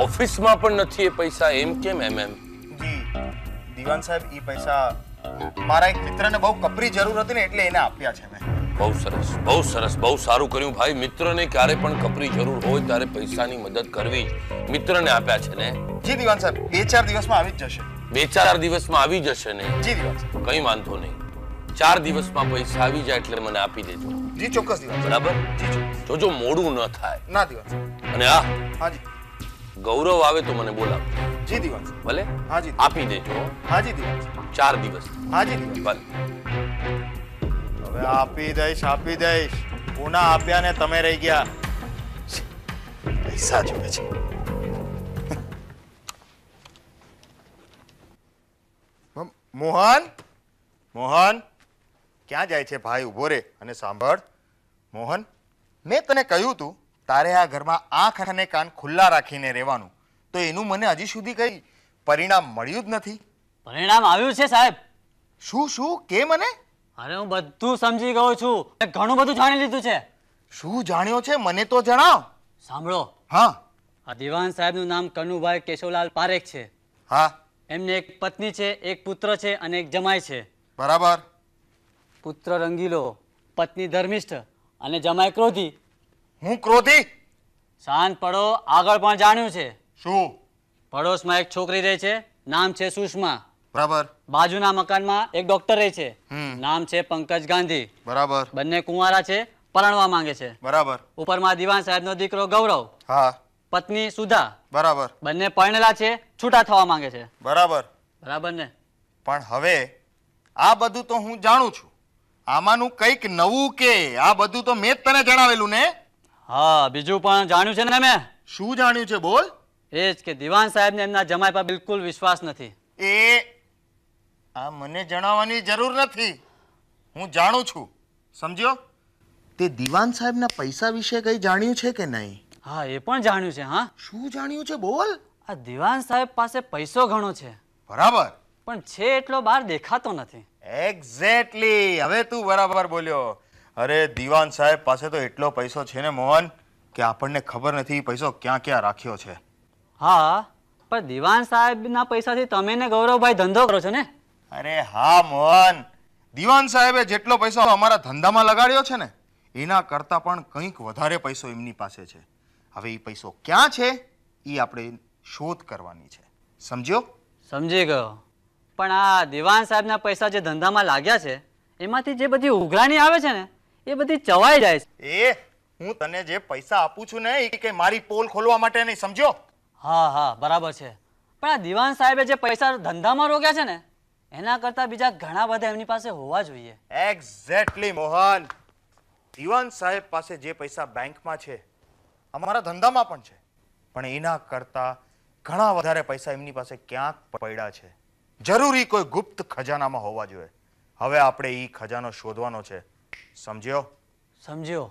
ઓફિસમાં પણ નથી એ પૈસા એમ કેમ એમ એમ જી દીવાન સાહેબ એ પૈસા મારા એક મિત્રને બહુ કપરી જરૂર હતી ને એટલે એને આપ્યા છે મેં બહુ સરસ બહુ સરસ બહુ સારું કર્યું ભાઈ મિત્રને ક્યારે પણ કપરી જરૂર હોય ત્યારે પૈસાની મદદ કરવી મિત્રને આપ્યા છે ને જી દિવાન સાહેબ બે ચાર દિવસમાં આવી જ જશે બે ચાર દિવસમાં આવી જશે ને જી દીવાન સાહેબ કઈ વાંધો નહીં ચાર દિવસમાં પૈસા આવી જાય એટલે મને આપી દેજો જી ચોક્કસ દિવસ બરાબર જી જો મોડું ન થાય ના દિવસ અને હા હાજી ગૌરવ આવે તો મને બોલાવ જી દીવાન ભલે હાજી આપી દેજો જી દીવાન ચાર દિવસ હાજી દીવાન ભલે હવે આપી દઈશ આપી દઈશ ગુના આપ્યા ને તમે રહી ગયા પૈસા જોવે છે મોહન મોહન ક્યાં જાય છે ભાઈ ઉભો રે અને સાંભળ મોહન મેં તને કહ્યું તું તારે આ ઘરમાં આંખ અને કાન ખુલ્લા રાખીને રહેવાનું તો એનું મને હજી સુધી કંઈ પરિણામ મળ્યું જ નથી પરિણામ આવ્યું છે સાહેબ શું શું કે મને અરે હું બધું સમજી ગયો છું ઘણું બધું જાણી લીધું છે શું જાણ્યો છે મને તો જણાવ સાંભળો હા આ દિવાન સાહેબનું નામ કનુભાઈ કેશવલાલ પારેખ છે હા એમને એક પત્ની છે એક પુત્ર છે અને એક જમાઈ છે બરાબર પુત્ર રંગીલો પત્ની ધર્મિષ્ઠ અને જમાઈ ક્રોધી હું ક્રોધી શાંત પડો આગળ પણ જાણ્યું છે શું પડોશમાં એક છોકરી રહે છે નામ છે સુષ્મા બરાબર બાજુના મકાનમાં એક ડોક્ટર રહે છે નામ છે પંકજ ગાંધી બરાબર બંને કુંવારા છે પરણવા માંગે છે બરાબર ઉપરમાં દિવાન સાહેબનો દીકરો ગૌરવ હા પત્ની સુધા બરાબર બંને પરણેલા છે છૂટા થવા માંગે છે બરાબર બરાબર ને પણ હવે આ બધું તો હું જાણું છું આમાંનું કંઈક નવું કે આ બધું તો મેં જ તને જણાવેલું ને હા બીજું પણ જાણ્યું છે ને મેં શું જાણ્યું છે બોલ એ જ કે દિવાન સાહેબ ને એમના જમાઈ પર બિલકુલ વિશ્વાસ નથી એ આ મને જણાવવાની જરૂર નથી હું જાણું છું સમજ્યો તે દિવાન સાહેબના પૈસા વિશે કંઈ જાણ્યું છે કે નહીં હા એ પણ જાણ્યું છે હા શું જાણ્યું છે બોલ આ દિવાન સાહેબ પાસે પૈસો ઘણો છે બરાબર પણ છે એટલો બહાર દેખાતો નથી એક્ઝેક્ટલી હવે તું બરાબર બોલ્યો અરે દિવાન સાહેબ પાસે તો એટલો પૈસો છે ને મોહન કે આપણને ખબર નથી પૈસો ક્યાં ક્યાં રાખ્યો છે હા પણ દીવાન સાહેબના પૈસાથી તમે ને ગૌરવભાઈ ધંધો કરો છો ને અરે હા મોહન દિવાન સાહેબે જેટલો પૈસો અમારા ધંધામાં લગાડ્યો છે ને એના કરતાં પણ કંઈક વધારે પૈસો એમની પાસે છે હવે એ પૈસો ક્યાં છે એ આપણે શોધ કરવાની છે સમજ્યો સમજી ગયો પણ આ દિવાન સાહેબના પૈસા જે ધંધામાં લાગ્યા છે એમાંથી જે બધી ઉઘરાણી આવે છે ને એ બધી ચવાઈ જાય છે એ હું તને જે પૈસા આપું છું ને એ કે મારી પોલ ખોલવા માટે નહીં સમજો હા હા બરાબર છે પણ આ દિવાન સાહેબે જે પૈસા ધંધામાં રોક્યા છે ને એના કરતા બીજા ઘણા બધા એમની પાસે હોવા જોઈએ એક્ઝેક્ટલી મોહન દિવાન સાહેબ પાસે જે પૈસા બેંકમાં છે અમારા ધંધામાં પણ છે પણ એના કરતા ઘણા વધારે પૈસા એમની પાસે ક્યાંક પડ્યા છે જરૂરી કોઈ ગુપ્ત ખજાનામાં હોવા જોઈએ હવે આપણે એ ખજાનો શોધવાનો છે સમજ્યો સમજ્યો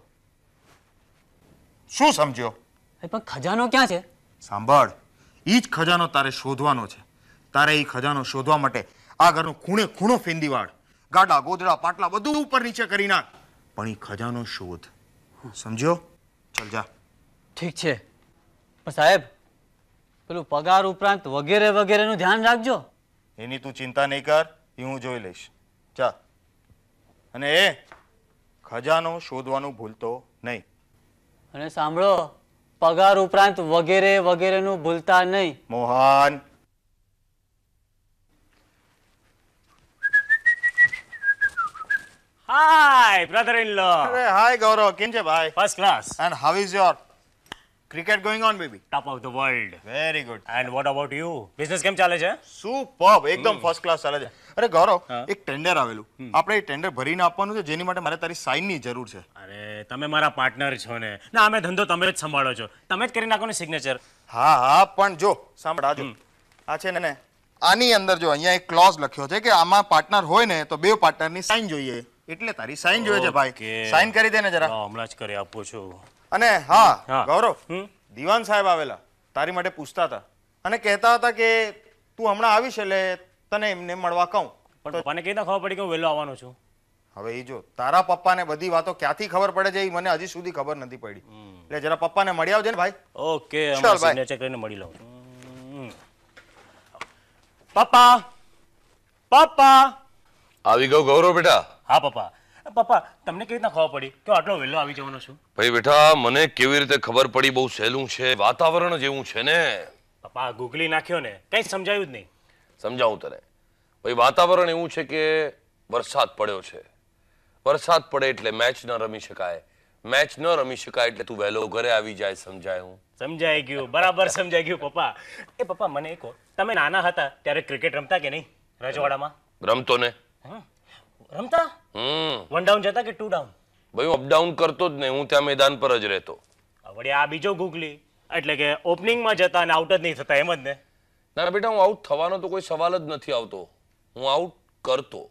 શું સમજ્યો પણ ખજાનો ક્યાં છે સાંભળ ઈ જ ખજાનો તારે શોધવાનો છે તારે એ ખજાનો શોધવા માટે આ ઘરનો ખૂણે ખૂણો ફેંદી ગાડા ગોદડા પાટલા બધું ઉપર નીચે કરી નાખ પણ ઈ ખજાનો શોધ સમજ્યો ચલ જા ઠીક છે પણ સાહેબ પેલું પગાર ઉપરાંત વગેરે વગેરેનું ધ્યાન રાખજો એની તું ચિંતા નહીં કર એ હું જોઈ લઈશ ચા અને એ ખજાનો શોધવાનું ભૂલતો નહીં અને સાંભળો પગાર ઉપરાંત વગેરે વગેરેનું ભૂલતા નહીં Mohan hi brother in law અરે હાય ગૌરવ કેમ છે ભાઈ first class and how is your cricket going on baby top of the world very good and what about you business કેમ ચાલે છે સુપર્બ એકદમ ફર્સ્ટ ક્લાસ ચાલે છે અરે ગૌરવ એક ટેન્ડર આવેલું આપણે એ ટેન્ડર ભરીને આપવાનું છે જેની માટે મારે તારી ની જરૂર છે અરે તમે મારા પાર્ટનર છો ને ના અમે ધંધો તમે જ સંભાળો છો તમે જ કરી નાખો ને સિગ્નેચર હા હા પણ જો સાંભળ આ છે ને આની અંદર જો અહીંયા એક ક્લોઝ લખ્યો છે કે આમાં પાર્ટનર હોય ને તો બે પાર્ટનર ની સાઇન જોઈએ એટલે તારી સાઇન જોઈએ છે ભાઈ સાઇન કરી દે ને જરા હમણાં જ કરી આપું છું અને હા ગૌરવ દીવાન સાહેબ આવેલા તારી માટે પૂછતા હતા અને કહેતા હતા કે તું હમણાં આવીશ એટલે તને એમને મળવા કહું પણ પપ્પાને કઈ રીતે ખબર પડી કે હું વહેલો આવવાનો છું હવે એ જો તારા પપ્પાને બધી વાતો ક્યાંથી ખબર પડે છે એ મને હજી સુધી ખબર નથી પડી એટલે જરા પપ્પાને મળી આવજે ને ભાઈ ઓકે ચાલ ભાઈ. સિગ્નેચર કરીને મળી લઉં પપ્પા પપ્પા આવી ગયો ગૌરવ બેટા હા પપ્પા પપ્પા તમને કેવી રીતના ખબર પડી કે આટલો વહેલો આવી જવાનો છું ભાઈ બેટા મને કેવી રીતે ખબર પડી બહુ સહેલું છે વાતાવરણ જેવું છે ને પપ્પા ગૂગલી નાખ્યો ને કઈ સમજાયું જ નહીં સમજાવું તને ભાઈ વાતાવરણ એવું છે કે વરસાદ પડ્યો છે વરસાદ પડે એટલે મેચ ન રમી શકાય મેચ ન રમી શકાય એટલે તું વહેલો ઘરે આવી જાય સમજાય હું સમજાઈ ગયું બરાબર સમજાય ગયું પપ્પા એ પપ્પા મને કહો તમે નાના હતા ત્યારે ક્રિકેટ રમતા કે નહીં રજવાડામાં રમતો ને રમતા હમ વન ડાઉન જતા કે ટુ ડાઉન ભાઈ અપ ડાઉન કરતો જ નહીં હું ત્યાં મેદાન પર જ રહેતો વળી આ બીજો ગુગલી એટલે કે ઓપનિંગમાં જતા અને આઉટ જ નહીં થતા એમ જ ને ના બેટા હું આઉટ થવાનો તો કોઈ સવાલ જ નથી આવતો હું આઉટ કરતો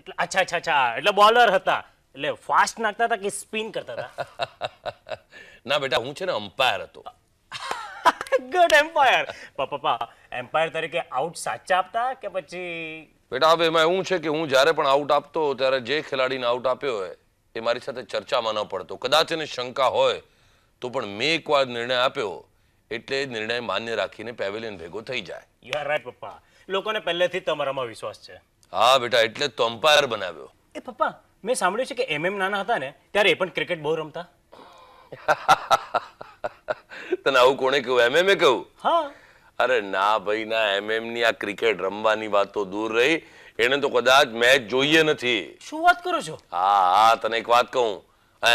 એટલે અચ્છા અચ્છા અચ્છા એટલે બોલર હતા એટલે ફાસ્ટ નાખતા હતા કે સ્પિન કરતા હતા ના બેટા હું છે ને અમ્પાયર હતો ગુડ એમ્પાયર પપ્પા એમ્પાયર તરીકે આઉટ સાચા આપતા કે પછી બેટા હવે એમાં એવું છે કે હું જ્યારે પણ આઉટ આપતો ત્યારે જે ખેલાડીને આઉટ આપ્યો હોય એ મારી સાથે ચર્ચામાં ન પડતો કદાચ એને શંકા હોય તો પણ મેં એકવાર નિર્ણય આપ્યો એટલે નિર્ણય માન્ય રાખીને પેવેલિયન ભેગો થઈ જાય યુ આર રાઈટ પપ્પા લોકોને પહેલેથી તમારામાં વિશ્વાસ છે હા બેટા એટલે તો અમ્પાયર બનાવ્યો એ પપ્પા મેં સાંભળ્યું છે કે એમએમ નાના હતા ને ત્યારે એ પણ ક્રિકેટ બહુ રમતા તને આવું કોણે કહ્યું એમ એ કહ્યું હા અરે ના ભાઈ ના એમએમ ની આ ક્રિકેટ રમવાની વાત તો દૂર રહી એને તો કદાચ મેચ જોઈએ નથી શું વાત કરો છો હા હા તને એક વાત કહું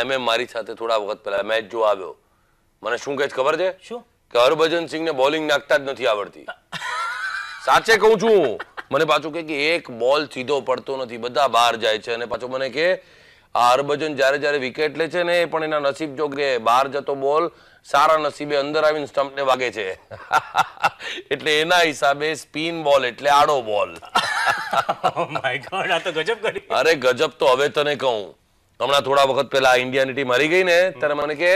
એમએમ મારી સાથે થોડા વખત પહેલા મેચ જો આવ્યો મને શું કહે ખબર છે શું કે હરભજન સિંહને બોલિંગ નાખતા જ નથી આવડતી સાચે કહું છું મને પાછું કે એક બોલ સીધો પડતો નથી બધા બહાર જાય છે અને પાછો મને કે આ હરભજન જ્યારે જ્યારે વિકેટ લે છે ને એ પણ એના નસીબ જોગરે બહાર જતો બોલ સારા નસીબે અંદર આવીને સ્ટમ્પને વાગે છે એટલે એના હિસાબે સ્પિન બોલ એટલે આડો બોલ oh અરે ગજબ તો હવે તને કહું હમણાં થોડા વખત પહેલા ઇન્ડિયાની ટીમ હારી ગઈ ને ત્યારે મને કે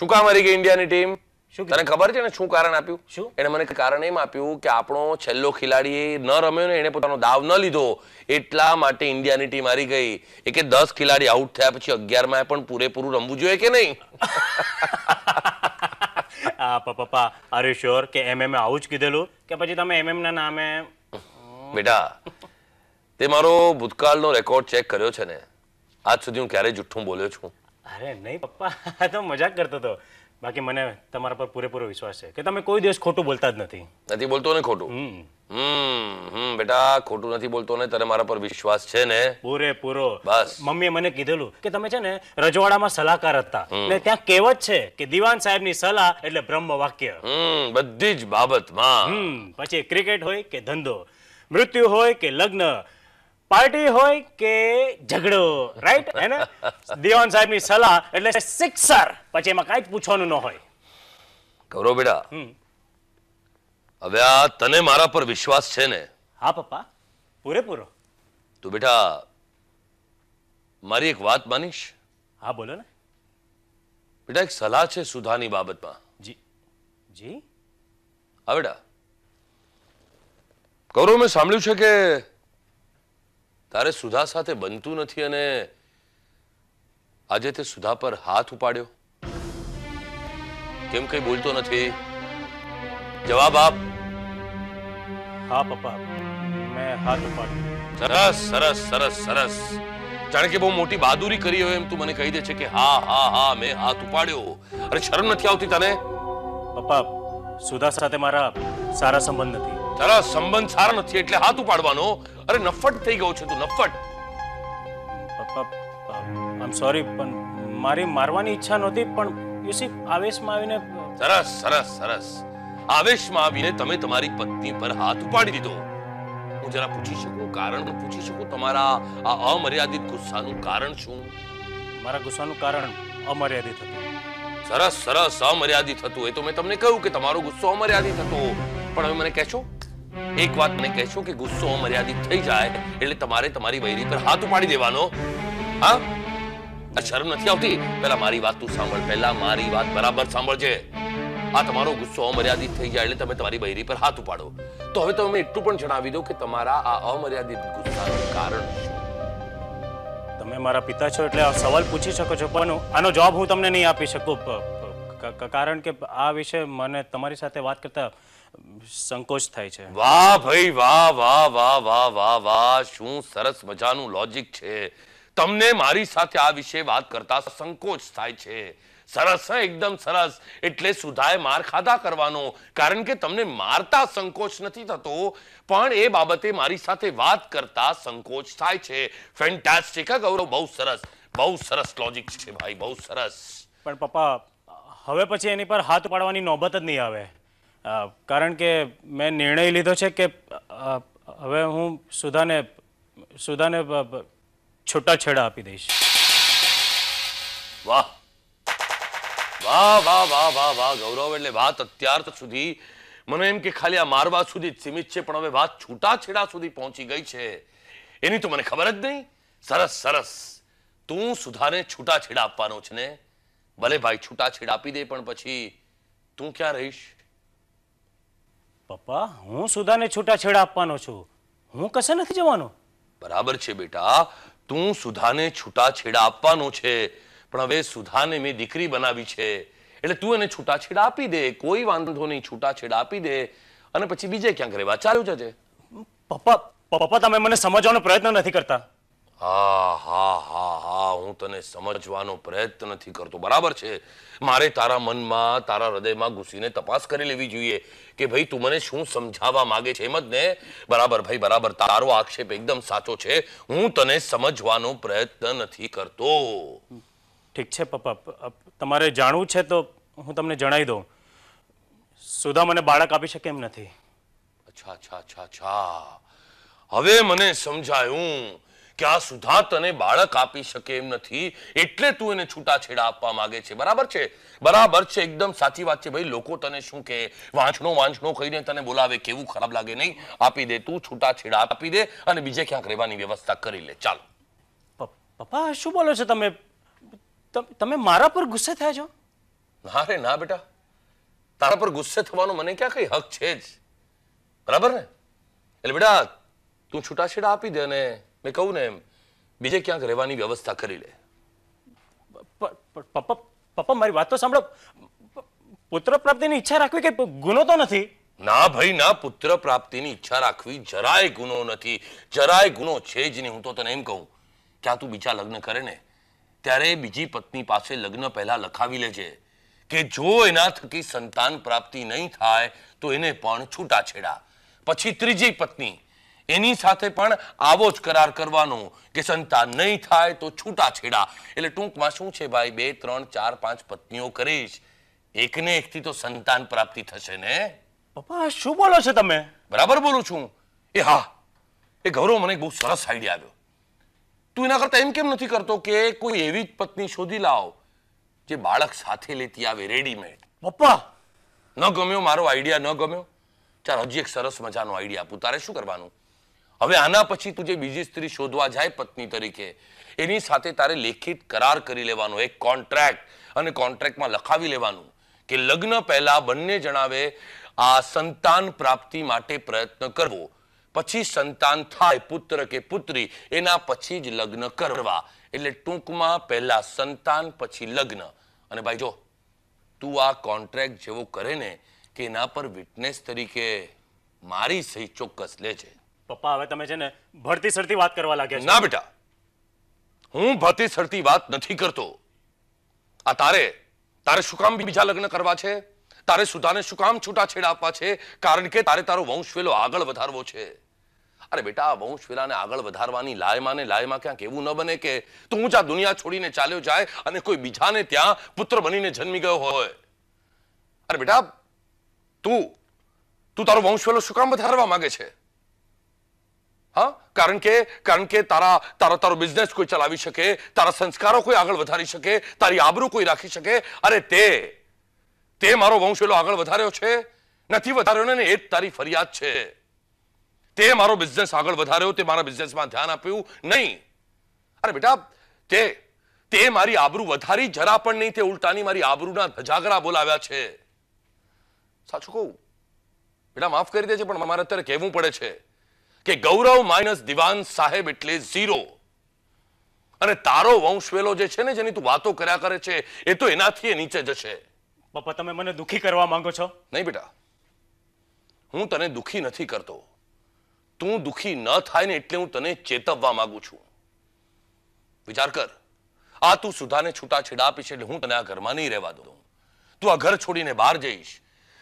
શું કામ હારી ગઈ ઇન્ડિયાની ટીમ તને ખબર છે ને શું કારણ આપ્યું શું એને મને કારણ એમ આપ્યું કે આપણો છેલ્લો ખેલાડી ન રમ્યો ને એને પોતાનો દાવ ન લીધો એટલા માટે ઇન્ડિયાની ટીમ હારી ગઈ એ કે દસ ખિલાડી આઉટ થયા પછી અગિયાર અગિયારમાં પણ પૂરેપૂરું રમવું જોઈએ કે નહીં પપ્પા અરે શ્યોર કે એમએમ આવું જ કીધેલું કે પછી તમે એમ એમના નામે બેટા તે મારો ભૂતકાળનો રેકોર્ડ ચેક કર્યો છે ને આજ સુધી હું ક્યારેય જુઠ્ઠું બોલ્યો છું અરે નહીં પપ્પા તો મજાક કરતો હતો બાકી મને તમારા પર પૂરેપૂરો વિશ્વાસ છે કે તમે કોઈ દિવસ ખોટું બોલતા જ નથી નથી બોલતો ને ખોટું હમ બેટા ખોટું નથી બોલતો ને તને મારા પર વિશ્વાસ છે ને પૂરેપૂરો બસ મમ્મીએ મને કીધેલું કે તમે છે ને રજવાડામાં સલાહકાર હતા ને ત્યાં કહેવત છે કે દિવાન ની સલાહ એટલે બ્રહ્મ વાક્ય હમ બધી જ બાબતમાં પછી ક્રિકેટ હોય કે ધંધો મૃત્યુ હોય કે લગ્ન પાર્ટી હોય કે ઝઘડો રાઈટ હે ને દેવાન સાહેબની સલાહ એટલે સિક્સર પછી એમાં કાંઈ પૂછવાનું ન હોય ગૌરવ બેટા હવે આ તને મારા પર વિશ્વાસ છે ને હા પપ્પા પૂરેપૂરો તું બેટા મારી એક વાત માનીશ હા બોલો ને બેટા એક સલાહ છે સુધાની બાબતમાં જી જી હા બેટા કૌરવ મેં સાંભળ્યું છે કે તારે સુધા સાથે બનતું નથી અને આજે તે સુધા પર હાથ ઉપાડ્યો કેમ કઈ બોલતો નથી જવાબ આપ હા પપ્પા મેં હાથ ઉપાડ્યો સરસ સરસ સરસ સરસ જાણે કે બહુ મોટી બહાદુરી કરી હોય એમ તું મને કહી દે છે કે હા હા હા મેં હાથ ઉપાડ્યો અરે શરમ નથી આવતી તને પપ્પા સુધા સાથે મારા સારા સંબંધ નથી તારા સંબંધ સારા નથી એટલે હાથ ઉપાડવાનો અરે નફટ થઈ ગયો છે તું નફટ આમ સોરી પણ મારી મારવાની ઈચ્છા નહોતી પણ યુસી આવેશમાં આવીને સરસ સરસ સરસ આવેશમાં આવીને તમે તમારી પત્ની પર હાથ ઉપાડી દીધો હું જરા પૂછી શકું કારણ પૂછી શકું તમારા આ અમર્યાદિત ગુસ્સાનું કારણ શું મારા ગુસ્સાનું કારણ અમર્યાદિત હતું સરસ સરસ અમર્યાદિત હતું એ તો મેં તમને કહ્યું કે તમારો ગુસ્સો અમર્યાદિત હતો પણ હવે મને કહેશો એક વાત મને કહેશો કે ગુસ્સો મર્યાદિત થઈ જાય એટલે તમારે તમારી વૈરી પર હાથ ઉપાડી દેવાનો હા આ શરમ નથી આવતી પહેલા મારી વાત તું સાંભળ પહેલા મારી વાત બરાબર સાંભળજે આ તમારો ગુસ્સો અમર્યાદિત થઈ જાય એટલે તમે તમારી બૈરી પર હાથ ઉપાડો તો હવે તમે એટલું પણ જણાવી દો કે તમારા આ અમર્યાદિત ગુસ્સાનું કારણ તમે મારા પિતા છો એટલે આ સવાલ પૂછી શકો છો પણ આનો જવાબ હું તમને નહીં આપી શકું કારણ કે આ વિશે મને તમારી સાથે વાત કરતા સંકોચ થાય છે વાહ ભાઈ વાહ વાહ વાહ વાહ વાહ વાહ શું સરસ મજાનું લોજિક છે તમને મારી સાથે આ વિશે વાત કરતા સંકોચ થાય છે સરસ એકદમ સરસ એટલે સુધાએ માર ખાધા કરવાનો કારણ કે તમને મારતા સંકોચ નથી થતો પણ એ બાબતે મારી સાથે વાત કરતા સંકોચ થાય છે ફેન્ટાસ્ટિક ગૌરવ બહુ સરસ બહુ સરસ લોજિક છે ભાઈ બહુ સરસ પણ પપ્પા હવે પછી એની પર હાથ પાડવાની નોબત જ નહીં આવે કારણ કે મેં નિર્ણય લીધો છે કે હવે હું સુધાને સુધાને છૂટાછેડા આપી દઈશ વાહ વાહ વાહ વાહ વાહ વાહ ગૌરવ એટલે વાત અત્યાર સુધી મને એમ કે ખાલી આ મારવા સુધી સીમિત છે પણ હવે વાત છૂટાછેડા સુધી પહોંચી ગઈ છે એની તો મને ખબર જ નહીં સરસ સરસ તું સુધાને છૂટાછેડા આપવાનો છે ને ભલે ભાઈ છૂટાછેડા આપી દે પણ પછી તું ક્યાં રહીશ પપ્પા હું સુધાને છૂટાછેડા આપવાનો છું હું કશે નથી જવાનો બરાબર છે બેટા તું સુધાને છૂટાછેડા આપવાનો છે પણ હવે સુધાને મેં દીકરી બનાવી છે એટલે તું એને છૂટાછેડા આપી દે કોઈ વાંધો નહીં છૂટાછેડા આપી દે અને પછી બીજે ક્યાંક રહેવા ચાલ્યું જજે પપ્પા પપ્પા તમે મને સમજવાનો પ્રયત્ન નથી કરતા હા હા હા હા હું તને સમજવાનો પ્રયત્ન નથી કરતો બરાબર છે મારે તારા મનમાં તારા હૃદયમાં ઘૂસીને તપાસ કરી લેવી જોઈએ કે ભાઈ તું મને શું સમજાવવા માંગે છે એમ જ ને બરાબર ભાઈ બરાબર તારો આક્ષેપ એકદમ સાચો છે હું તને સમજવાનો પ્રયત્ન નથી કરતો ઠીક છે પપ્પા તમારે જાણવું છે તો હું તમને જણાવી દઉં સુધા મને બાળક આપી શકે એમ નથી અચ્છા અચ્છા અચ્છા અચ્છા હવે મને સમજાયું ક્યાં સુધા તને બાળક આપી શકે એમ નથી એટલે તું એને છૂટાછેડા આપવા માંગે છે બરાબર છે બરાબર છે એકદમ સાચી વાત છે ભાઈ લોકો તને શું કહે વાંચણો વાંચણો કહીને તને બોલાવે કેવું ખરાબ લાગે નહીં આપી દે તું છૂટાછેડા આપી દે અને બીજે ક્યાંક રહેવાની વ્યવસ્થા કરી લે ચાલો પપ્પા શું બોલો છો તમે તમે મારા પર ગુસ્સે થયા છો ના રે ના બેટા તારા પર ગુસ્સે થવાનો મને ક્યાં કઈ હક છે જ બરાબર ને એટલે બેટા તું છૂટાછેડા આપી દે અને મેં કહું ને એમ બીજે ક્યાંક રહેવાની વ્યવસ્થા કરી લે પપ્પા મારી વાત તો સાંભળો પુત્ર પ્રાપ્તિની ઈચ્છા રાખવી કે ગુનો તો નથી ના ભાઈ ના પુત્ર પ્રાપ્તિની ઈચ્છા રાખવી જરાય ગુનો નથી જરાય ગુનો છે જ નહીં હું તો તને એમ કહું કે આ તું બીજા લગ્ન કરે ને ત્યારે બીજી પત્ની પાસે લગ્ન પહેલા લખાવી લેજે કે જો એના થકી સંતાન પ્રાપ્તિ નહીં થાય તો એને પણ છૂટાછેડા પછી ત્રીજી પત્ની એની સાથે પણ આવો જ કરાર કરવાનો કે સંતાન નહીં થાય તો છૂટા છેડા એટલે ટૂંકમાં શું છે ભાઈ બે ત્રણ ચાર પાંચ પત્નીઓ કરીશ એકને એકથી તો સંતાન પ્રાપ્તિ થશે ને પપ્પા શું બોલો છો તમે બરાબર બોલું છું એ હા એ ગૌરવ મને બહુ સરસ આઈડિયા આવ્યો તું એના કરતા એમ કેમ નથી કરતો કે કોઈ એવી જ પત્ની શોધી લાવ જે બાળક સાથે લેતી આવે રેડીમેડ પપ્પા ન ગમ્યો મારો આઈડિયા ન ગમ્યો ચાલ હજી એક સરસ મજાનો આઈડિયા આપું તારે શું કરવાનું હવે આના પછી તું જે બીજી સ્ત્રી શોધવા જાય પત્ની તરીકે એની સાથે તારે લેખિત કરાર કરી લેવાનો એક કોન્ટ્રાક્ટ અને કોન્ટ્રાક્ટમાં લખાવી લેવાનું કે લગ્ન પહેલા બંને જણાવે આ સંતાન પ્રાપ્તિ માટે પ્રયત્ન કરવો પછી સંતાન થાય પુત્ર કે પુત્રી એના પછી જ લગ્ન કરવા એટલે ટૂંકમાં પહેલા સંતાન પછી લગ્ન અને ભાઈ જો તું આ કોન્ટ્રાક્ટ જેવો કરે ને કે એના પર વિટનેસ તરીકે મારી સહી ચોક્કસ લે છે પપ્પા હવે તમે છે ને ભરતી સરતી વાત કરવા લાગ્યા ના બેટા હું ભરતી સરતી વાત નથી કરતો આ તારે તારે શું કામ બીજા લગ્ન કરવા છે તારે સુધાને શું કામ છૂટાછેડા આપવા છે કારણ કે તારે તારો વંશવેલો આગળ વધારવો છે અરે બેટા આ વંશવેલાને આગળ વધારવાની લાયમાં ને લાયમાં ક્યાંક એવું ન બને કે તું જ આ દુનિયા છોડીને ચાલ્યો જાય અને કોઈ બીજાને ત્યાં પુત્ર બનીને જન્મી ગયો હોય અરે બેટા તું તું તારો વંશવેલો શું કામ વધારવા માંગે છે હા કારણ કે કારણ કે તારા તારો તારો બિઝનેસ કોઈ ચલાવી શકે તારા સંસ્કારો કોઈ આગળ વધારી શકે તારી આબરૂ કોઈ રાખી શકે અરે તે તે મારો વંશ એલો આગળ વધાર્યો છે નથી વધાર્યો ને એ જ તારી ફરિયાદ છે તે મારો બિઝનેસ આગળ વધાર્યો તે મારા બિઝનેસમાં ધ્યાન આપ્યું નહીં અરે બેટા તે તે મારી આબરૂ વધારી જરા પણ નહીં તે ઉલટાની મારી આબરૂના ધજાગરા બોલાવ્યા છે સાચું કહું બેટા માફ કરી દેજે પણ મારે અત્યારે કહેવું પડે છે કે ગૌરવ માઇનસ દિવાન સાહેબ એટલે ઝીરો અને તારો વંશવેલો જે છે ને જેની તું વાતો કર્યા કરે છે એ તો એનાથી નીચે જશે પપ્પા તમે મને દુખી કરવા માંગો છો નહીં બેટા હું તને દુખી નથી કરતો તું દુખી ન થાય ને એટલે હું તને ચેતવવા માંગુ છું વિચાર કર આ તું સુધાને છૂટાછેડા છેડા આપીશ એટલે હું તને આ ઘરમાં નહીં રહેવા દઉં તું આ ઘર છોડીને બહાર જઈશ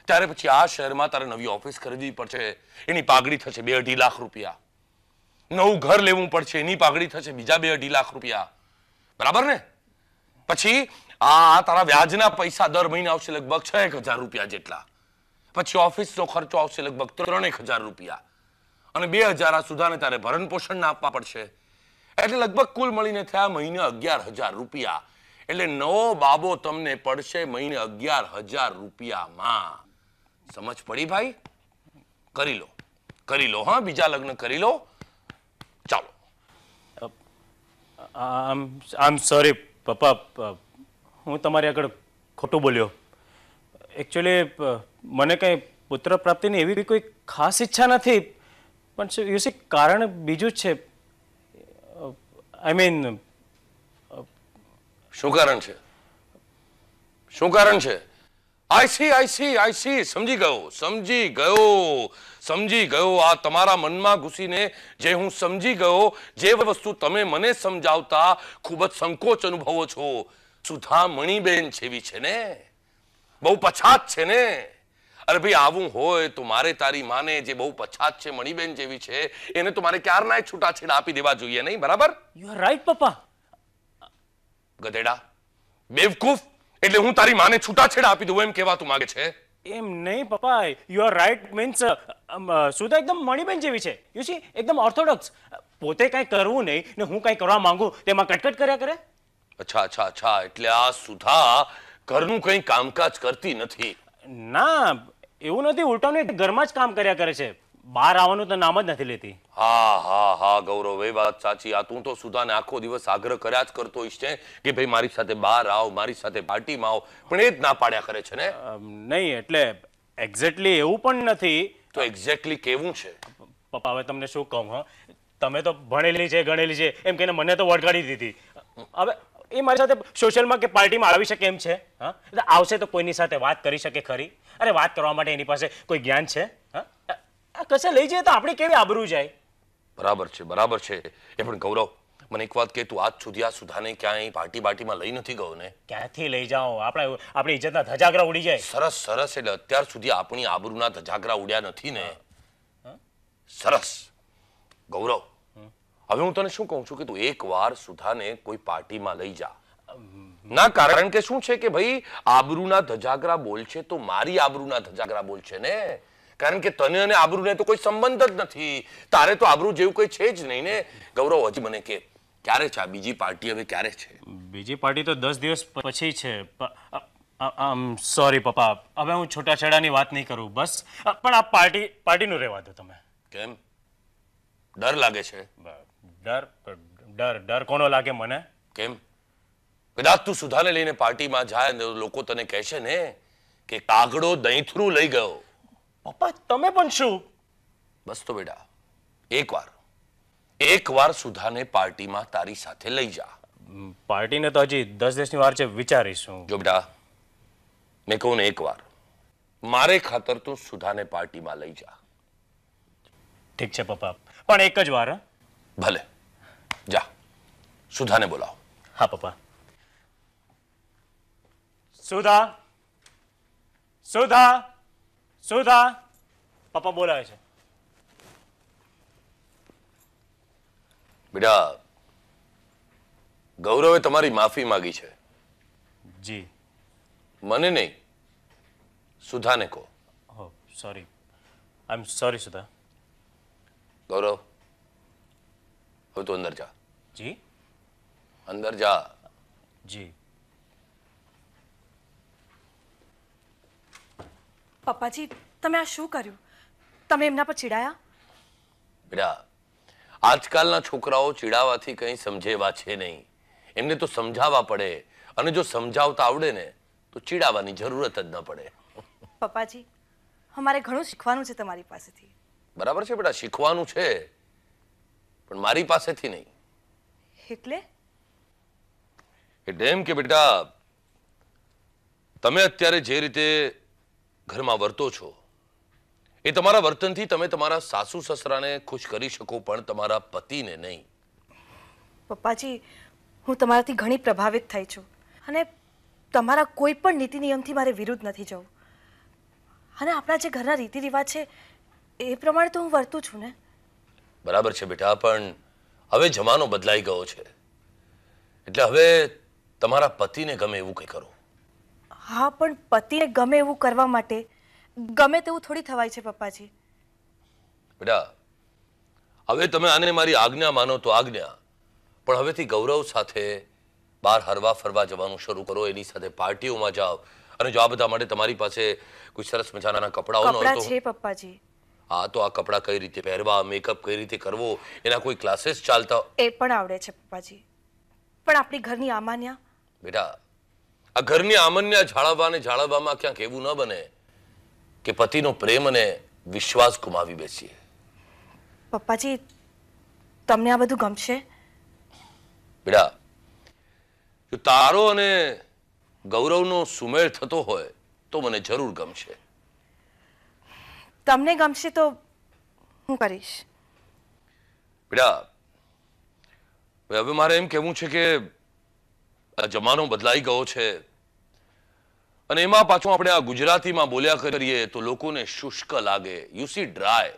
ત્યારે પછી આ શહેરમાં તારે નવી ઓફિસ ખરીદવી પડશે એની પાઘડી થશે બે અઢી લાખ રૂપિયા નવું ઘર લેવું પડશે એની પાઘડી થશે બીજા બે અઢી લાખ રૂપિયા બરાબર ને પછી આ તારા વ્યાજના પૈસા દર મહિને આવશે લગભગ છ એક હજાર રૂપિયા જેટલા પછી ઓફિસનો ખર્ચો આવશે લગભગ ત્રણ એક હજાર રૂપિયા અને બે હજાર આ સુધાને તારે ભરણ પોષણ આપવા પડશે એટલે લગભગ કુલ મળીને થયા મહિને અગિયાર હજાર રૂપિયા એટલે નવો બાબો તમને પડશે મહિને અગિયાર હજાર રૂપિયામાં સમજ પડી ભાઈ કરી લો કરી લો હા બીજા લગ્ન કરી લો ચાલો આમ આમ સોરી પપ્પા હું તમારી આગળ ખોટું બોલ્યો એકચ્યુઅલી મને કંઈ પુત્ર પ્રાપ્તિની એવી કોઈ ખાસ ઈચ્છા નથી પણ યુ સી કારણ બીજું જ છે આઈ મીન શું કારણ છે શું કારણ છે આઈસી આઈસી આઈસી સમજી ગયો સમજી ગયો સમજી ગયો આ તમારા મનમાં ઘૂસીને જે હું સમજી ગયો જે વસ્તુ તમે મને સમજાવતા ખૂબ જ સંકોચ અનુભવો છો સુધા મણીબેન જેવી છે ને બહુ પછાત છે ને અરે ભાઈ આવું હોય તો મારે તારી માને જે બહુ પછાત છે મણીબેન જેવી છે એને તો મારે ક્યારના છૂટાછેડા આપી દેવા જોઈએ નહીં બરાબર યુ આર રાઈટ પપ્પા ગધેડા બેવકૂફ એટલે હું તારી માને છૂટાછેડા આપી દઉં એમ કહેવા તું માંગે છે એમ નહીં પપ્પા યુ આર રાઈટ મીન્સ સુધા એકદમ મણીબેન જેવી છે યુ સી એકદમ ઓર્થોડોક્સ પોતે કાંઈ કરવું નહીં ને હું કાંઈ કરવા માંગુ તેમાં કટકટ કર્યા કરે અચ્છા અચ્છા અચ્છા એટલે આ સુધા ઘરનું કંઈ કામકાજ કરતી નથી ના એવું નથી ઉલટાને ઘરમાં જ કામ કર્યા કરે છે બહાર આવવાનું તો નામ જ નથી લેતી હા હા હા ગૌરવ એ વાત સાચી આ તું તો સુધાને આખો દિવસ આગ્રહ કર્યા જ કરતો હોઈશ છે કે ભાઈ મારી સાથે બહાર આવ મારી સાથે પાર્ટીમાં આવ પણ એ જ ના પાડ્યા કરે છે ને નહીં એટલે એક્ઝેક્ટલી એવું પણ નથી તો એક્ઝેક્ટલી કેવું છે પપ્પા હવે તમને શું કહું હા તમે તો ભણેલી છે ગણેલી છે એમ કહીને મને તો વળગાડી દીધી હવે એ મારી સાથે સોશિયલમાં કે પાર્ટીમાં આવી શકે એમ છે હા આવશે તો કોઈની સાથે વાત કરી શકે ખરી અરે વાત કરવા માટે એની પાસે કોઈ જ્ઞાન છે કશે લઈ જઈએ તો આપણે કેવી આબરૂ જાય બરાબર છે બરાબર છે એ પણ ગૌરવ મને એક વાત કે તું આજ સુધી આ સુધાને ક્યાંય પાર્ટી પાર્ટીમાં લઈ નથી ગયો ને ક્યાંથી લઈ જાઓ આપણે આપણી ઇજ્જતના ધજાગરા ઉડી જાય સરસ સરસ એટલે અત્યાર સુધી આપણી આબરૂના ધજાગરા ઉડ્યા નથી ને સરસ ગૌરવ હવે હું તને શું કહું છું કે તું એકવાર સુધાને કોઈ પાર્ટીમાં લઈ જા ના કારણ કે શું છે કે ભાઈ આબરૂના ધજાગરા બોલ છે તો મારી આબરૂના ધજાગરા બોલ છે ને કારણ કે તને અને આબરૂને તો કોઈ સંબંધ જ નથી તારે તો આબરૂ જેવું કોઈ છે જ નહીં ને ગૌરવ હજી મને કે ક્યારે છે આ બીજી પાર્ટી હવે ક્યારે છે બીજી પાર્ટી તો દસ દિવસ પછી છે સોરી પપ્પા હવે હું છૂટાછેડાની વાત નહીં કરું બસ પણ આ પાર્ટી પાર્ટીનું રહેવા દો તમે કેમ ડર લાગે છે ડર ડર ડર કોનો લાગે મને કેમ કદાચ તું સુધાને લઈને પાર્ટીમાં જાય લોકો તને કહેશે ને કે કાગડો દહીંથરું લઈ ગયો પપ્પા તમે પણ શું બસ તો બેટા એકવાર એકવાર સુધાને પાર્ટીમાં તારી સાથે લઈ જા પાર્ટીને તો હજી દસ દિવસની વાર છે વિચારીશું જો બેટા મેં કહું ને એકવાર મારે ખાતર તું સુધાને પાર્ટીમાં લઈ જા ઠીક છે પપ્પા પણ એક જ વાર ભલે જા સુધાને બોલાવો હા પપ્પા સુધા સુધા શું થા પપ્પા બોલાવે છે બેટા ગૌરવે તમારી માફી માંગી છે જી મને નહીં સુધાને કહો સોરી આઈ એમ સોરી સુધા ગૌરવ હવે તું અંદર જા જી અંદર જા જી પપ્પાજી તમે આ શું કર્યું તમે એમના પર ચીડાયા બેટા આજકાલના છોકરાઓ ચીડાવાથી કંઈ સમજેવા છે નહીં એમને તો સમજાવવા પડે અને જો સમજાવતા આવડે ને તો ચીડાવાની જરૂરત જ ન પડે પપ્પાજી અમારે ઘણું શીખવાનું છે તમારી પાસેથી બરાબર છે બેટા શીખવાનું છે પણ મારી પાસેથી નહીં એટલે એટલે એમ કે બેટા તમે અત્યારે જે રીતે ઘરમાં વર્તો છો એ તમારા વર્તનથી તમે તમારા સાસુ સસરાને ખુશ કરી શકો પણ તમારા પતિને નહીં પપ્પાજી હું તમારાથી ઘણી પ્રભાવિત થઈ છું અને તમારા કોઈ પણ નીતિ નિયમથી મારે વિરુદ્ધ નથી જવું અને આપણા જે ઘરના રીતિ રિવાજ છે એ પ્રમાણે તો હું વર્તું છું ને બરાબર છે બેટા પણ હવે જમાનો બદલાઈ ગયો છે એટલે હવે તમારા પતિને ગમે એવું કંઈ કરો હા પણ પતિને ગમે એવું કરવા માટે ગમે તેવું થોડી થવાય છે પપ્પાજી બેટા હવે તમે આને મારી આજ્ઞા માનો તો આજ્ઞા પણ હવેથી ગૌરવ સાથે બહાર હરવા ફરવા જવાનું શરૂ કરો એની સાથે પાર્ટીઓમાં જાઓ અને જો આ બધા માટે તમારી પાસે કોઈ સરસ મજાના કપડાઓ કપડાં છે પપ્પાજી હા તો આ કપડા કઈ રીતે પહેરવા મેકઅપ કઈ રીતે કરવો એના કોઈ ક્લાસીસ ચાલતા એ પણ આવડે છે પપ્પાજી પણ આપણી ઘરની આમાન્યા બેટા આ ઘરની આમન્ય ને જાળવવામાં ક્યાંક એવું ન બને કે પતિનો પ્રેમ અને વિશ્વાસ ગુમાવી બેસીએ પપ્પાજી તમને આ બધું ગમશે બેડા જો તારો અને ગૌરવનો સુમેળ થતો હોય તો મને જરૂર ગમશે તમને ગમશે તો હું કરીશ બેટા હવે મારે એમ કહેવું છે કે આ જમાનો બદલાઈ ગયો છે અને એમાં પાછું આપણે આ ગુજરાતીમાં બોલ્યા કરીએ તો લોકોને શુષ્ક લાગે યુ સી ડ્રાય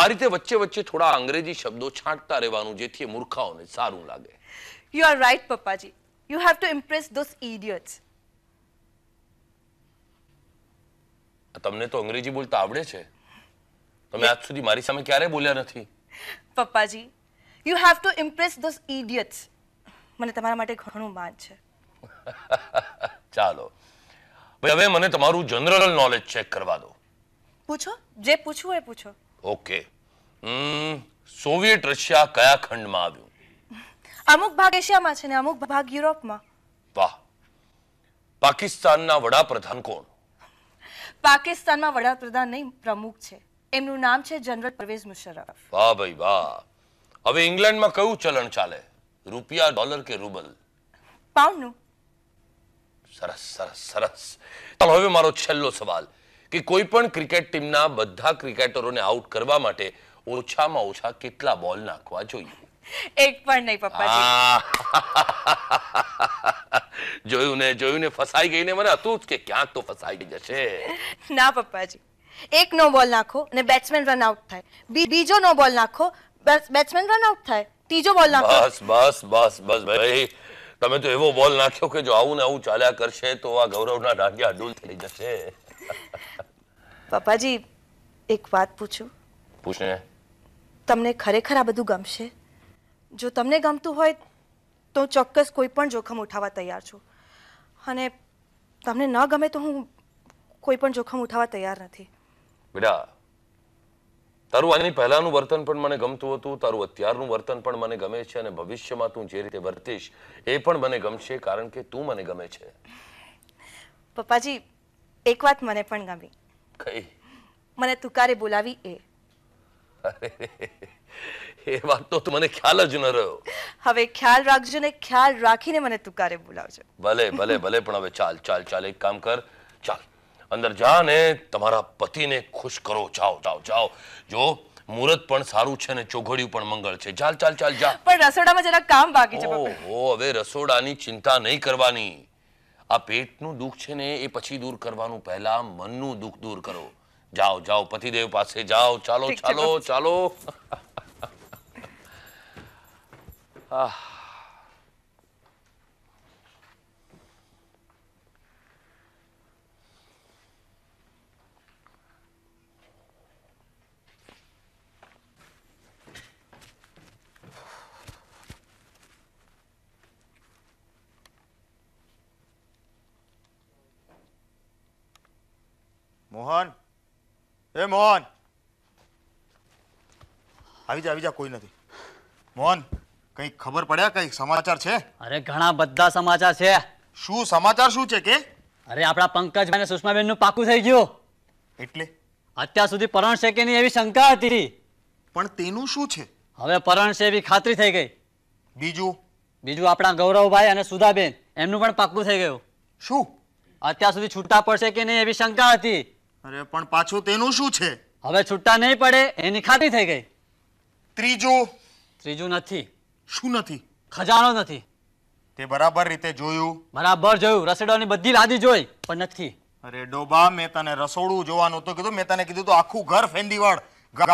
આ રીતે વચ્ચે વચ્ચે થોડા અંગ્રેજી શબ્દો છાંટતા રહેવાનું જેથી મૂર્ખાઓને સારું લાગે યુ આર રાઈટ પપ્પાજી you have to impress those idiots તમને તો અંગ્રેજી બોલતા આવડે છે તમે આજ સુધી મારી સામે ક્યારે બોલ્યા નથી પપ્પાજી you have to impress those idiots મને તમારા માટે ઘણું માન છે ચાલો ભાઈ હવે મને તમારું જનરલ નોલેજ ચેક કરવા દો પૂછો જે પૂછવું એ પૂછો ઓકે સોવિયેટ રશિયા કયા ખંડમાં આવ્યું અમુક ભાગ એશિયામાં છે ને અમુક ભાગ યુરોપમાં વાહ પાકિસ્તાનના વડાપ્રધાન કોણ પાકિસ્તાનમાં વડાપ્રધાન નહીં પ્રમુખ છે એમનું નામ છે જનરલ પરવેઝ મુશર્રફ વાહ ભાઈ વાહ હવે ઇંગ્લેન્ડમાં કયું ચલણ ચાલે રૂપિયા ડોલર કે રૂબલ પાઉન્ડનું સરસ સરસ સરસ ચાલો હવે મારો છેલ્લો સવાલ કે કોઈ પણ ક્રિકેટ ટીમના બધા ક્રિકેટરોને આઉટ કરવા માટે ઓછામાં ઓછા કેટલા બોલ નાખવા જોઈએ એક પણ નહીં પપ્પાજી જોયું ને જોયું ને ફસાઈ ગઈ ને મને હતું જ કે ક્યાંક તો ફસાઈ ગઈ જશે ના પપ્પાજી એક નો બોલ નાખો અને બેટ્સમેન રન આઉટ થાય બીજો નો બોલ નાખો બેટ્સમેન રન આઉટ થાય ત્રીજો બોલ નાખો બસ બસ બસ બસ ભાઈ તમે તો એવો બોલ નાખ્યો કે જો આવું ને આવું ચાલ્યા કરશે તો આ ગૌરવના ડાંડિયા ડૂલ થઈ જશે પપ્પાજી એક વાત પૂછું પૂછને તમને ખરેખર આ બધું ગમશે જો તમને ગમતું હોય તો ચોક્કસ કોઈ પણ જોખમ ઉઠાવવા તૈયાર છું અને તમને ન ગમે તો હું કોઈ પણ જોખમ ઉઠાવવા તૈયાર નથી બેટા તારું આની પહેલાંનું વર્તન પણ મને ગમતું હતું તારું અત્યારનું વર્તન પણ મને ગમે છે અને ભવિષ્યમાં તું જે રીતે વર્તીશ એ પણ મને ગમશે કારણ કે તું મને ગમે છે પપ્પાજી એક વાત મને પણ ગમી કઈ મને તુકારે બોલાવી એ એ વાત તો મને ખ્યાલ જ ન રહ્યો હવે ખ્યાલ રાખજો ને ખ્યાલ રાખીને મને તુકારે બોલાવજો ભલે ભલે ભલે પણ હવે ચાલ ચાલ ચાલ એક કામ કર ચાલ અંદર જા ને તમારા પતિને ખુશ કરો જાઓ જાઓ જાઓ જો મુહૂર્ત પણ સારું છે ને ચોઘડિયું પણ મંગળ છે ચાલ ચાલ ચાલ જા પણ રસોડામાં જરા કામ બાકી છે ઓહો હવે રસોડાની ચિંતા નહીં કરવાની આ પેટનું દુઃખ છે ને એ પછી દૂર કરવાનું પહેલા મનનું દુઃખ દૂર કરો જાઓ જાઓ પતિદેવ પાસે જાઓ ચાલો ચાલો ચાલો આહ મોહન એ મોહન આવી જા આવી જા કોઈ નથી મોહન કઈ ખબર પડ્યા કઈ સમાચાર છે અરે ઘણા બધા સમાચાર છે શું સમાચાર શું છે કે અરે આપણા પંકજભાઈ અને સુષ્માબેન નું પાકું થઈ ગયું એટલે અત્યાર સુધી પરણ છે કે નહીં એવી શંકા હતી પણ તેનું શું છે હવે પરણ છે એવી ખાતરી થઈ ગઈ બીજું બીજું આપણા ગૌરવભાઈ અને સુધાબેન એમનું પણ પાકું થઈ ગયું શું અત્યાર સુધી છૂટા પડશે કે નહીં એવી શંકા હતી અરે પણ પાછું તેનું શું છે હવે છૂટતા નહીં પડે એની ખાતી થઈ ગઈ ત્રીજું ત્રીજું નથી શું નથી ખજાનો નથી તે બરાબર રીતે જોયું બરાબર જોયું રસોડાની બધી લાદી જોઈ પણ નથી અરે ડોબા મેં તને રસોડું જોવાનું તો કીધું મેં તને કીધું તો આખું ઘર ફેંદી ફેંદીવાળ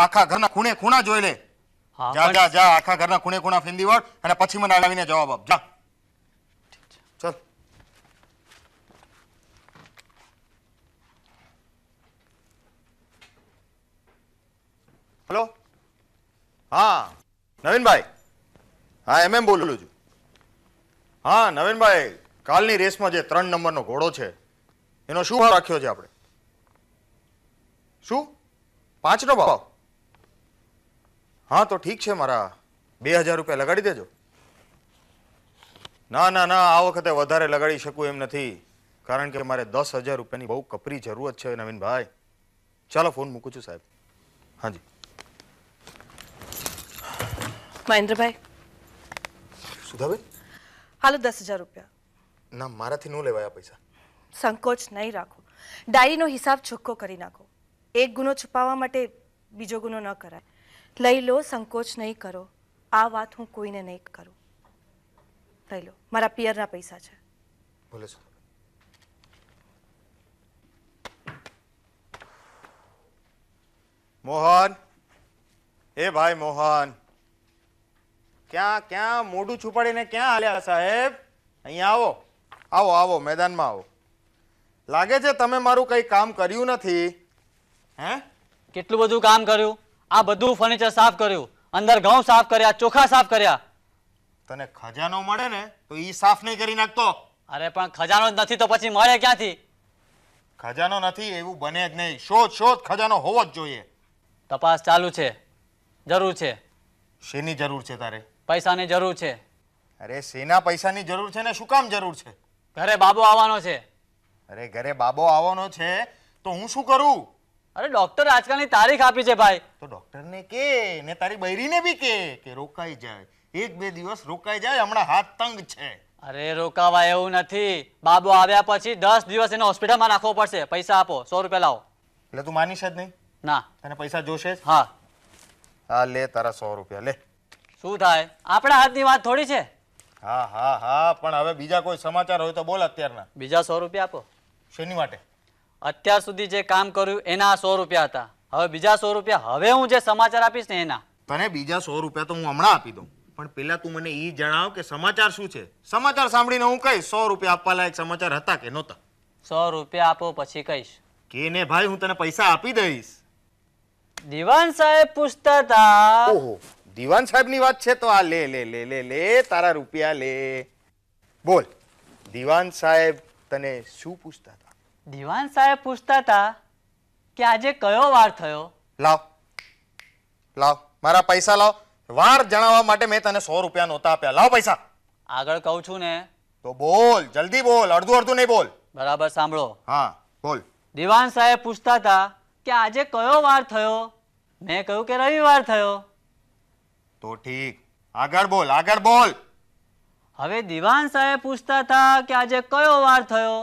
આખા ઘરના ખૂણે ખૂણા જોઈ લે જા જા જા આખા ઘરના ખૂણે ખૂણા ફેંદી ફેંદીવાળ અને પછી મને આવીને જવાબ આપ જા હલો હા નવીનભાઈ હા એમ એમ બોલું છું હા નવીનભાઈ કાલની રેસમાં જે ત્રણ નંબરનો ઘોડો છે એનો શું ભાવ રાખ્યો છે આપણે શું પાંચનો ભાવ હા તો ઠીક છે મારા બે હજાર રૂપિયા લગાડી દેજો ના ના ના આ વખતે વધારે લગાડી શકું એમ નથી કારણ કે મારે દસ હજાર રૂપિયાની બહુ કપરી જરૂરત છે નવીનભાઈ ચાલો ફોન મૂકું છું સાહેબ હાજી મહેન્દ્રભાઈ સુધાભાઈ હાલો દસ હજાર રૂપિયા ના મારાથી ન લેવાયા પૈસા સંકોચ નહીં રાખો ડાયરીનો હિસાબ છૂક્કો કરી નાખો એક ગુનો છુપાવવા માટે બીજો ગુનો ન કરાય લઈ લો સંકોચ નહીં કરો આ વાત હું કોઈને નહીં કરું લઈ લો મારા પિયરના પૈસા છે ભલે છો મોહન એ ભાઈ મોહન ક્યાં ક્યાં મોઢું છુપાડીને ક્યાં હાલ્યા સાહેબ અહીંયા આવો આવો આવો મેદાનમાં આવો લાગે છે તમે મારું કંઈ કામ કર્યું નથી હે કેટલું બધું કામ કર્યું આ બધું ફર્નિચર સાફ કર્યું અંદર ઘઉં સાફ કર્યા ચોખા સાફ કર્યા તને ખજાનો મળે ને તો એ સાફ નહીં કરી નાખતો અરે પણ ખજાનો જ નથી તો પછી મળે ક્યાંથી ખજાનો નથી એવું બને જ નહીં શોધ શોધ ખજાનો હોવો જ જોઈએ તપાસ ચાલુ છે જરૂર છે શેની જરૂર છે તારે પૈસાની જરૂર છે અરે સેના પૈસાની જરૂર છે ને શું કામ જરૂર છે ઘરે બાબો આવવાનો છે અરે ઘરે બાબો આવવાનો છે તો હું શું કરું અરે ડોક્ટર આજકાલની તારીખ આપી છે ભાઈ તો ડોક્ટરને કે ને તારી બૈરીને બી કે કે રોકાઈ જાય એક બે દિવસ રોકાઈ જાય હમણાં હાથ તંગ છે અરે રોકાવા એવું નથી બાબો આવ્યા પછી દસ દિવસ એને હોસ્પિટલમાં નાખવો પડશે પૈસા આપો સો રૂપિયા લાવો એટલે તું માનીશ જ નહીં ના તને પૈસા જોશે હા હા લે તારા સો રૂપિયા લે શું થાય આપણા હાથની વાત થોડી છે હા હા હા પણ હવે બીજા કોઈ સમાચાર હોય તો બોલ અત્યારના બીજા સો રૂપિયા આપો શેની માટે અત્યાર સુધી જે કામ કર્યું એના સો રૂપિયા હતા હવે બીજા સો રૂપિયા હવે હું જે સમાચાર આપીશ ને એના તને બીજા સો રૂપિયા તો હું હમણાં આપી દઉં પણ પેલા તું મને એ જણાવ કે સમાચાર શું છે સમાચાર સાંભળીને હું કહીશ સો રૂપિયા આપવા લાયક સમાચાર હતા કે નહોતા સો રૂપિયા આપો પછી કહીશ કે ને ભાઈ હું તને પૈસા આપી દઈશ દિવાન સાહેબ પૂછતા હતા ઓહો દિવાન સાહેબની વાત છે તો આ લે લે લે લે લે તારા રૂપિયા લે બોલ દિવાન સાહેબ તને શું પૂછતા હતા દિવાન સાહેબ પૂછતા હતા કે આજે કયો વાર થયો લાવ લાવ મારા પૈસા લાવ વાર જણાવવા માટે મેં તને સો રૂપિયા નહોતા આપ્યા લાવ પૈસા આગળ કહું છું ને તો બોલ જલ્દી બોલ અડધું અડધું નહીં બોલ બરાબર સાંભળો હા બોલ દિવાન સાહેબ પૂછતા હતા કે આજે કયો વાર થયો મેં કહ્યું કે રવિવાર થયો તો ઠીક આગળ બોલ આગળ બોલ હવે દિવાન સાહેબ પૂછતા હતા કે આજે કયો વાર થયો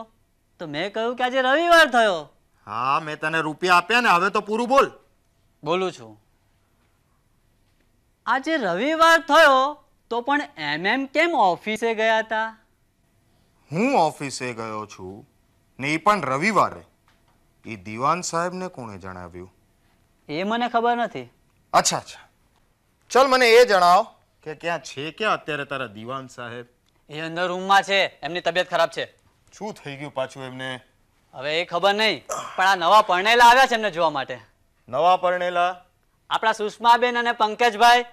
તો મેં કહ્યું કે આજે રવિવાર થયો હા મેં તને રૂપિયા આપ્યા ને હવે તો પૂરું બોલ બોલું છું આજે રવિવાર થયો તો પણ એમ એમ કેમ ઓફિસે ગયા હતા હું ઓફિસે ગયો છું ને એ પણ રવિવારે એ દિવાન સાહેબને કોણે જણાવ્યું એ મને ખબર નથી અચ્છા અચ્છા ચલ મને એ જણાવો કે ક્યાં છે ક્યાં અત્યારે તારા દીવાન સાહેબ એ અંદર રૂમમાં છે એમની તબિયત ખરાબ છે શું થઈ ગયું પાછું એમને હવે એ ખબર નહીં પણ આ નવા પરણેલા આવ્યા છે એમને જોવા માટે નવા પરણેલા આપણા સુષ્માબેન અને પંકજભાઈ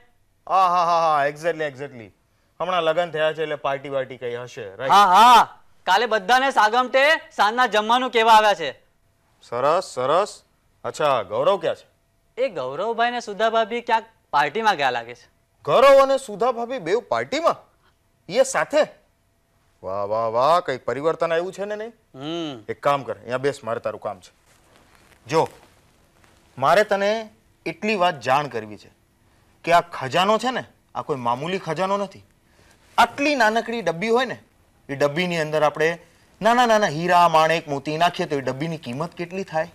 હા હા હા હા એક્ઝેક્ટલી એક્ઝેક્ટલી હમણાં લગ્ન થયા છે એટલે પાર્ટી વાર્ટી કઈ હશે રાઈટ હા હા કાલે બધાને સાગમટે સાંજના જમવાનું કેવા આવ્યા છે સરસ સરસ અચ્છા ગૌરવ ક્યાં છે એ ગૌરવભાઈ ને સુધાભાભી ક્યાંક પાર્ટીમાં ગયા લાગે છે ગૌરવ અને સુધા ભાભી બેવ પાર્ટીમાં એ સાથે વાહ વાહ વાહ કંઈક પરિવર્તન આવ્યું છે ને નહીં એક કામ કર અહીંયા બેસ મારે તારું કામ છે જો મારે તને એટલી વાત જાણ કરવી છે કે આ ખજાનો છે ને આ કોઈ મામૂલી ખજાનો નથી આટલી નાનકડી ડબ્બી હોય ને એ ડબ્બીની અંદર આપણે નાના નાના હીરા માણેક મોતી નાખીએ તો એ ડબ્બીની કિંમત કેટલી થાય